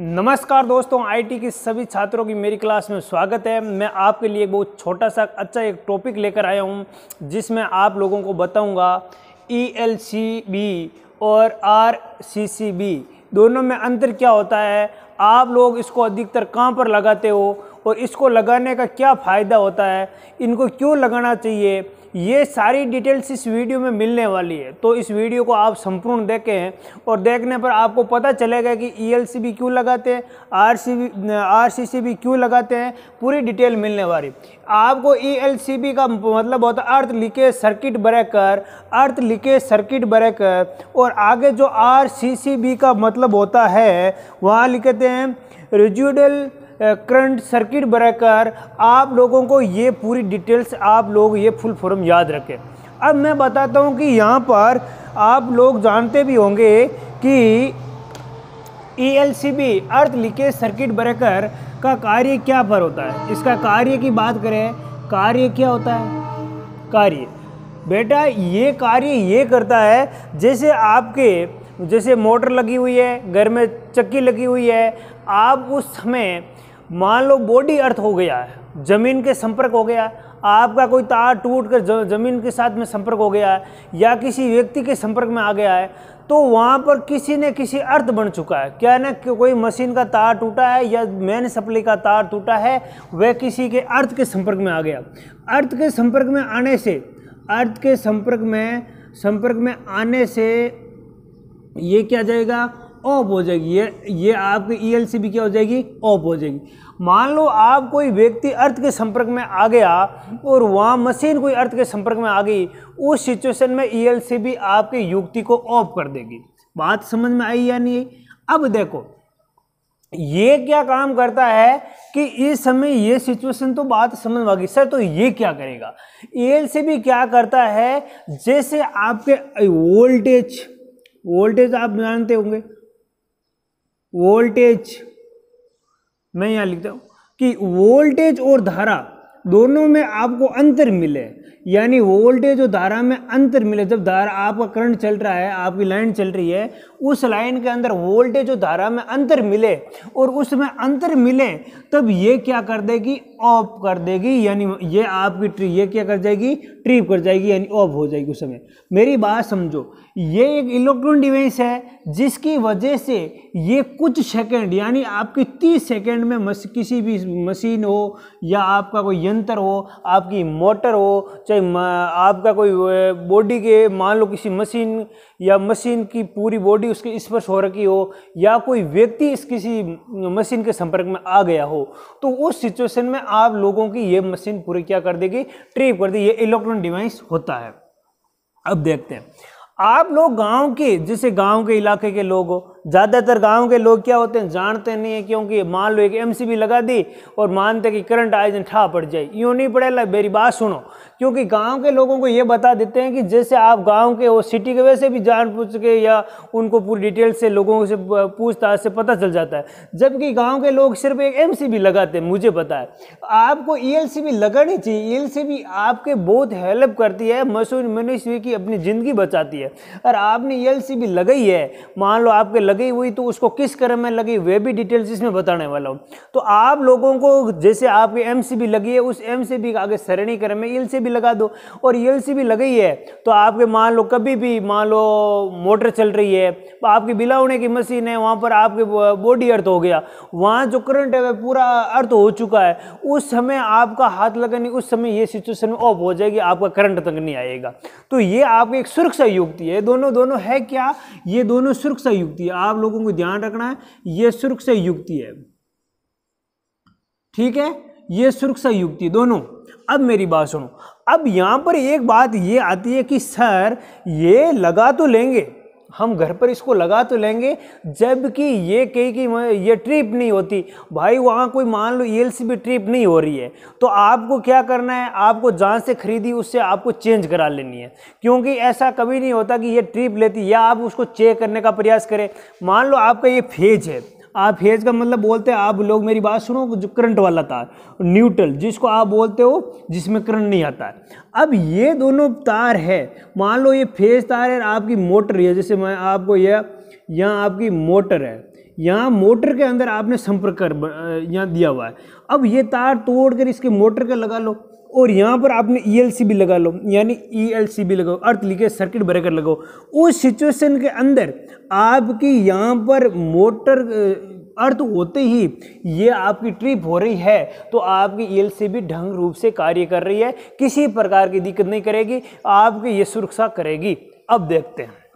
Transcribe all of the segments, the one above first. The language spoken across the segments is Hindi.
नमस्कार दोस्तों आईटी के सभी छात्रों की मेरी क्लास में स्वागत है मैं आपके लिए बहुत छोटा सा अच्छा एक टॉपिक लेकर आया हूं जिसमें आप लोगों को बताऊंगा ई e और आर दोनों में अंतर क्या होता है आप लोग इसको अधिकतर कहाँ पर लगाते हो और इसको लगाने का क्या फ़ायदा होता है इनको क्यों लगाना चाहिए ये सारी डिटेल्स इस वीडियो में मिलने वाली है तो इस वीडियो को आप संपूर्ण देखें और देखने पर आपको पता चलेगा कि ई e क्यों लगाते हैं आर सी क्यों लगाते हैं पूरी डिटेल मिलने वाली आपको ई e का मतलब होता है अर्थ लिखे सर्किट ब्रेकर अर्थ लिखे सर्किट ब्रेकर और आगे जो आर का मतलब होता है वहाँ लिखते हैं रिज्यूडल करंट सर्किट ब्रेकर आप लोगों को ये पूरी डिटेल्स आप लोग ये फुल फॉर्म याद रखें अब मैं बताता हूँ कि यहाँ पर आप लोग जानते भी होंगे कि E L C B earth leakage circuit breaker का कार्य क्या पर होता है इसका कार्य की बात करें कार्य क्या होता है कार्य बेटा ये कार्य ये करता है जैसे आपके जैसे मोटर लगी हुई है घर में चक्की लगी हुई है आप उस समय मान लो बॉडी अर्थ हो गया है ज़मीन के संपर्क हो गया है आपका कोई तार टूट कर ज़मीन के साथ में संपर्क हो गया है या किसी व्यक्ति के संपर्क में आ गया है तो वहाँ पर किसी न किसी अर्थ बन चुका है क्या ना कि कोई मशीन का तार टूटा है या मैन सप्ली का तार टूटा है वह किसी के अर्थ के संपर्क में आ गया अर्थ के संपर्क में आने से अर्थ के संपर्क में संपर्क में आने से ये क्या जाएगा ऑफ हो जाएगी ये ये आपकी ई e भी क्या हो जाएगी ऑफ हो जाएगी मान लो आप कोई व्यक्ति अर्थ के संपर्क में आ गया और वहाँ मशीन कोई अर्थ के संपर्क में आ गई उस सिचुएशन में ई भी आपकी युक्ति को ऑफ कर देगी बात समझ में आई या नहीं अब देखो ये क्या काम करता है कि इस समय ये सिचुएशन तो बात समझ में आ गई सर तो ये क्या करेगा एल e भी क्या करता है जैसे आपके वोल्टेज वोल्टेज आप जानते होंगे वोल्टेज मैं यहाँ लिखता हूँ कि वोल्टेज और धारा दोनों में आपको अंतर मिले यानी वोल्टेज और धारा में अंतर मिले जब धारा आपका करंट चल रहा है आपकी लाइन चल रही है उस लाइन के अंदर वोल्टेज और धारा में अंतर मिले और उसमें अंतर मिले तब ये क्या कर देगी ऑफ कर देगी यानी ये आपकी ट्री ये क्या कर जाएगी ट्रिप कर जाएगी यानी ऑफ हो जाएगी उस समय मेरी बात समझो ये एक इलेक्ट्रॉन डिवाइस है जिसकी वजह से ये कुछ सेकंड यानी आपकी तीस सेकंड में मस, किसी भी मशीन हो या आपका कोई यंत्र हो आपकी मोटर हो चाहे आपका कोई बॉडी के मान लो किसी मशीन या मशीन की पूरी बॉडी उसके स्पर्श हो रखी हो या कोई व्यक्ति इस किसी मशीन के संपर्क में आ गया हो तो उस सिचुएशन में आप लोगों की ये मशीन पूरी क्या कर देगी ट्रिप कर देगी ये इलेक्ट्रॉनिक डिवाइस होता है अब देखते हैं आप लोग गांव के जैसे गांव के इलाके के लोग हो ज़्यादातर गांव के लोग क्या होते हैं जानते नहीं है क्योंकि मान लो एक एमसीबी लगा दी और मानते कि करंट आए दिन ठा पड़ जाए यूँ नहीं पड़ेगा मेरी बात सुनो क्योंकि गांव के लोगों को ये बता देते हैं कि जैसे आप गांव के और सिटी के वैसे भी जान पूछ के या उनको पूरी डिटेल से लोगों से पूछताछ से पता चल जाता है जबकि गाँव के लोग सिर्फ एक एम लगाते हैं मुझे पता है आपको ई e लगानी चाहिए ई e आपके बहुत हेल्प करती है मशहूर मनुष्य की अपनी ज़िंदगी बचाती है और आपने ई e लगाई है मान लो आपके लग लगी हुई तो उसको किस क्रम में लगी वे भी डिटेल्स इसमें बताने वाला हूँ तो आप लोगों को जैसे आपके एम लगी है उस एम के आगे सरणी क्रम में एल भी लगा दो और एल भी लगी है तो आपके मान लो कभी भी मान लो मोटर चल रही है आपकी बिलावने की मशीन है वहाँ पर आपके बॉडी अर्थ हो गया वहाँ जो करंट है वह पूरा अर्थ हो चुका है उस समय आपका हाथ लगाने उस समय ये सिचुएशन में ऑफ हो जाएगी आपका करंट तक नहीं आएगा तो ये आपकी एक सुरक्षा युक्ति है दोनों दोनों है क्या ये दोनों सुरक्षा युक्ति है आप लोगों को ध्यान रखना है ये सुर्ख से युक्ति है ठीक है ये सुर्ख से युक्ति दोनों अब मेरी बात सुनो अब यहां पर एक बात ये आती है कि सर ये लगा तो लेंगे हम घर पर इसको लगा तो लेंगे जबकि ये कही कि ये ट्रिप नहीं होती भाई वहाँ कोई मान लो ये भी ट्रिप नहीं हो रही है तो आपको क्या करना है आपको जहाँ से खरीदी उससे आपको चेंज करा लेनी है क्योंकि ऐसा कभी नहीं होता कि ये ट्रिप लेती या आप उसको चेक करने का प्रयास करें मान लो आपका ये फेज है आप फेज का मतलब बोलते हैं आप लोग मेरी बात सुनो जो करंट वाला तार न्यूट्रल जिसको आप बोलते हो जिसमें करंट नहीं आता है अब ये दोनों तार है मान लो ये फेज तार है आपकी मोटर है जैसे मैं आपको यह यहाँ आपकी मोटर है यहाँ मोटर के अंदर आपने संपर्क कर यहाँ दिया हुआ है अब ये तार तोड़ कर इसके मोटर का लगा लो और यहाँ पर आपने ई e भी लगा लो यानी ई e भी लगाओ अर्थ लिखे सर्किट ब्रेकर लगाओ उस सिचुएशन के अंदर आपकी यहाँ पर मोटर अर्थ होते ही ये आपकी ट्रिप हो रही है तो आपकी एल e सी भी ढंग रूप से कार्य कर रही है किसी प्रकार की दिक्कत नहीं करेगी आपकी ये सुरक्षा करेगी अब देखते हैं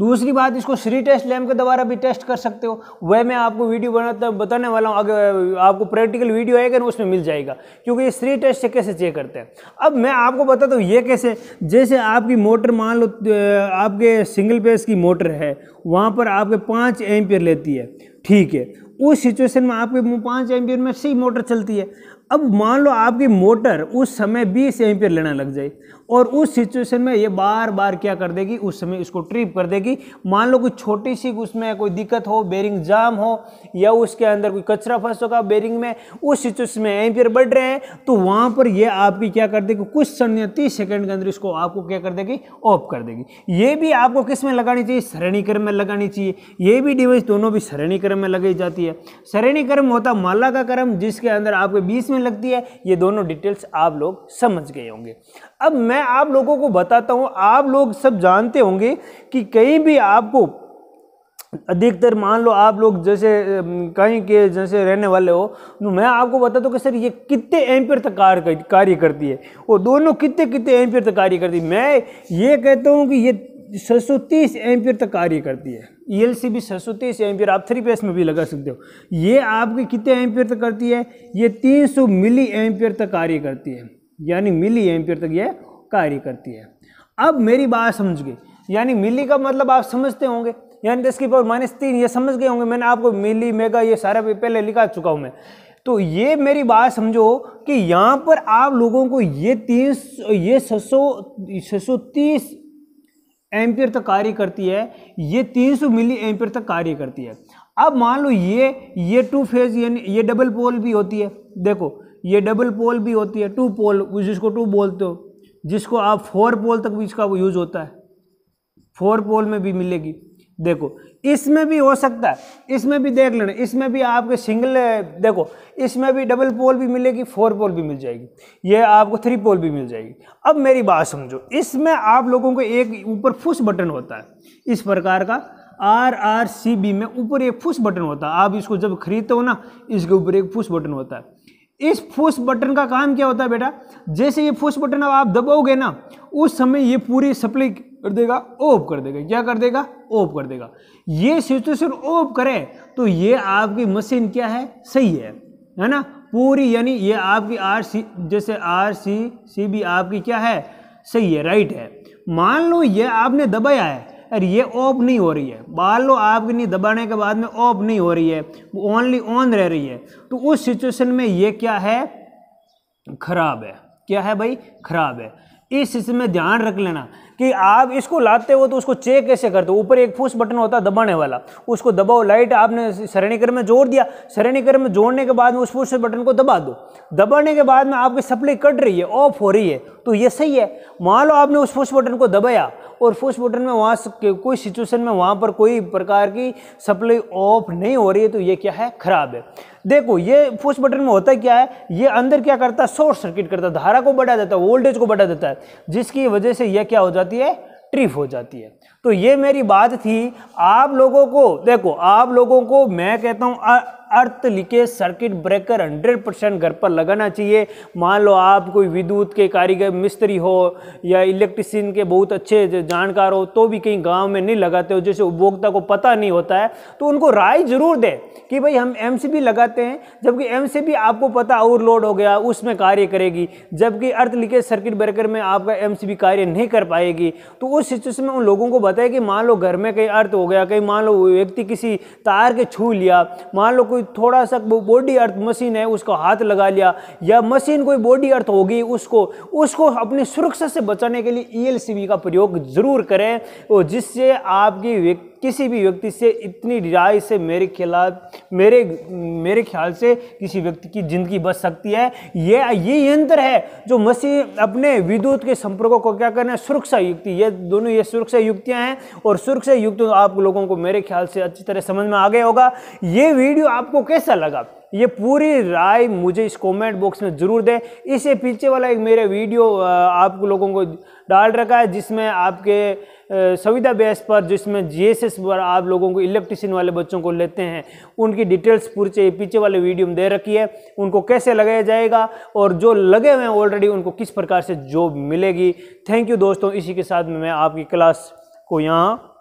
दूसरी बात इसको श्री टेस्ट लैम्प के द्वारा भी टेस्ट कर सकते हो वह मैं आपको वीडियो बनाता बताने वाला हूँ अगर आपको प्रैक्टिकल वीडियो आएगा ना उसमें मिल जाएगा क्योंकि ये श्री टेस्ट से कैसे चेक करते हैं अब मैं आपको बताता हूँ ये कैसे जैसे आपकी मोटर मान लो आपके सिंगल पेस की मोटर है वहाँ पर आपके पाँच एम लेती है ठीक है उस सिचुएशन में आपके पाँच एम में सही मोटर चलती है अब मान लो आपकी मोटर उस समय 20 एम्पियर लेना लग जाए और उस सिचुएशन में ये बार बार क्या कर देगी उस समय इसको ट्रिप कर देगी मान लो कोई छोटी सी उसमें कोई दिक्कत हो बेरिंग जाम हो या उसके अंदर कोई कचरा फंस होगा बेरिंग में उस सिचुएशन में एम्पियर बढ़ रहे हैं तो वहाँ पर ये आपकी क्या कर देगी कुछ समय तीस सेकेंड के अंदर इसको आपको क्या कर देगी ऑफ कर देगी ये भी आपको किस में लगानी चाहिए श्रेणीक्रम में लगानी चाहिए ये भी डिवाइस दोनों भी श्रेणीक्रम में लगाई जाती है श्रेणीक्रम होता माला का क्रम जिसके अंदर आपके बीस में में लगती है ये दोनों डिटेल्स आप लोग समझ गए होंगे अब मैं आप लोगों को बताता हूँ आप लोग सब जानते होंगे कि कहीं भी आपको अधिकतर मान लो आप लोग जैसे कहीं के जैसे रहने वाले हो तो मैं आपको बता दूँ कि सर ये कितने एम्पियर तक कार्य करती है और दोनों कितने कितने एम्पियर तक कार्य करती है मैं ये कहता हूँ कि ये छः सौ तीस तक कार्य करती है ई e भी छः सौ तीस एम्पियर आप थ्री पेस में भी लगा सकते हो ये आपकी कितने एम्पियर तक करती है ये तीन सौ मिली एम्पियर तक कार्य करती है यानी मिली एम्पियर तक ये कार्य करती है अब मेरी बात समझ गई यानी मिली का मतलब आप समझते होंगे यानी दस की पावर माइनस तीन ये समझ गए होंगे मैंने आपको मिली मेगा ये सारा पहले लिखा चुका हूँ मैं तो ये मेरी बात समझो कि यहाँ पर आप लोगों को ये तीन ये छः सौ छः सौ तीस एम्पियर तक कार्य करती है ये 300 मिली एम्पियर तक कार्य करती है अब मान लो ये ये टू फेज यानी ये डबल पोल भी होती है देखो ये डबल पोल भी होती है टू पोल जिसको टू बोलते हो जिसको आप फोर पोल तक भी इसका यूज़ होता है फोर पोल में भी मिलेगी देखो इसमें भी हो सकता है इसमें भी देख लेना इसमें भी आपके सिंगल देखो इसमें भी डबल पोल भी मिलेगी फोर पोल भी मिल जाएगी ये आपको थ्री पोल भी मिल जाएगी अब मेरी बात समझो इसमें आप लोगों को एक ऊपर फुस बटन होता है इस प्रकार का आर आर सी बी में ऊपर एक फुस बटन होता है आप इसको जब खरीदते हो ना इसके ऊपर एक फुस बटन होता है इस पुश बटन का काम क्या होता है बेटा जैसे ये फुस बटन अब आप दबाओगे ना उस समय ये पूरी सप्लाई कर देगा ऑफ कर देगा क्या कर देगा ऑफ कर देगा ये सिचुएशन ऑफ करे तो ये आपकी मशीन क्या है सही है है ना पूरी यानी ये आपकी आर सी जैसे आर सी सी बी आपकी क्या है सही है राइट है मान लो ये आपने दबाया है और ये ऑफ नहीं हो रही है बालो आपकी नहीं दबाने के बाद में ऑफ नहीं हो रही है वो ओनली ऑन रह रही है तो उस सिचुएशन में ये क्या है खराब है क्या है भाई खराब है इस चीज़ में ध्यान रख लेना कि आप इसको लाते हो तो उसको चेक कैसे करते हो ऊपर एक फूस बटन होता है दबाने वाला उसको दबाओ लाइट आपने सरणीकर में जोड़ दिया सरणीकर में जोड़ने के बाद में उस फूस बटन को दबा दो दबाने के बाद में आपकी सप्लाई कट रही है ऑफ हो रही है तो ये सही है मान लो आपने उस फूस बटन को दबाया और फूस बटन में वहाँ कोई सिचुएशन में वहाँ पर कोई प्रकार की सप्लाई ऑफ नहीं हो रही है तो ये क्या है ख़राब है देखो ये पुश बटन में होता क्या है ये अंदर क्या करता है शॉर्ट सर्किट करता है धारा को बढ़ा देता है वोल्टेज को बढ़ा देता है जिसकी वजह से यह क्या हो जाती है ट्रिप हो जाती है तो ये मेरी बात थी आप लोगों को देखो आप लोगों को मैं कहता हूँ अर्थ लिखे सर्किट ब्रेकर 100 परसेंट घर पर लगाना चाहिए मान लो आप कोई विद्युत के कारीगर मिस्त्री हो या इलेक्ट्रिशियन के बहुत अच्छे जानकार हो तो भी कहीं गाँव में नहीं लगाते हो जैसे उपभोक्ता को पता नहीं होता है तो उनको राय जरूर दे कि भाई हम एम लगाते हैं जबकि एम आपको पता ओवरलोड हो गया उसमें कार्य करेगी जबकि अर्थ लिखे सर्किट ब्रेकर में आपका एम कार्य नहीं कर पाएगी तो उस सिचुएशन में उन लोगों को बताया कि मान लो घर में कहीं अर्थ हो गया कहीं मान लो व्यक्ति किसी तार के छू लिया मान लो कोई थोड़ा सा बॉडी अर्थ मशीन है उसको हाथ लगा लिया या मशीन कोई बॉडी अर्थ होगी उसको उसको अपनी सुरक्षा से बचाने के लिए ई e का प्रयोग ज़रूर करें और जिससे आपकी किसी भी व्यक्ति से इतनी डिराई से मेरे खिलाफ मेरे मेरे ख्याल से किसी व्यक्ति की ज़िंदगी बच सकती है ये ये यंत्र है जो मसीह अपने विद्युत के संपर्कों को क्या करना है सुरक्षा युक्ति ये दोनों ये सुरक्षा युक्तियाँ हैं और सुरक्षा युक्त तो आप लोगों को मेरे ख्याल से अच्छी तरह समझ में आ गया होगा ये वीडियो आपको कैसा लगा ये पूरी राय मुझे इस कमेंट बॉक्स में ज़रूर दें इससे पीछे वाला एक मेरे वीडियो आप लोगों को डाल रखा है जिसमें आपके सुविधा बेस पर जिसमें जीएसएस पर आप लोगों को इलेक्ट्रिशियन वाले बच्चों को लेते हैं उनकी डिटेल्स पूरे पीछे वाले वीडियो में दे रखी है उनको कैसे लगाया जाएगा और जो लगे हुए हैं ऑलरेडी उनको किस प्रकार से जॉब मिलेगी थैंक यू दोस्तों इसी के साथ में मैं आपकी क्लास को यहाँ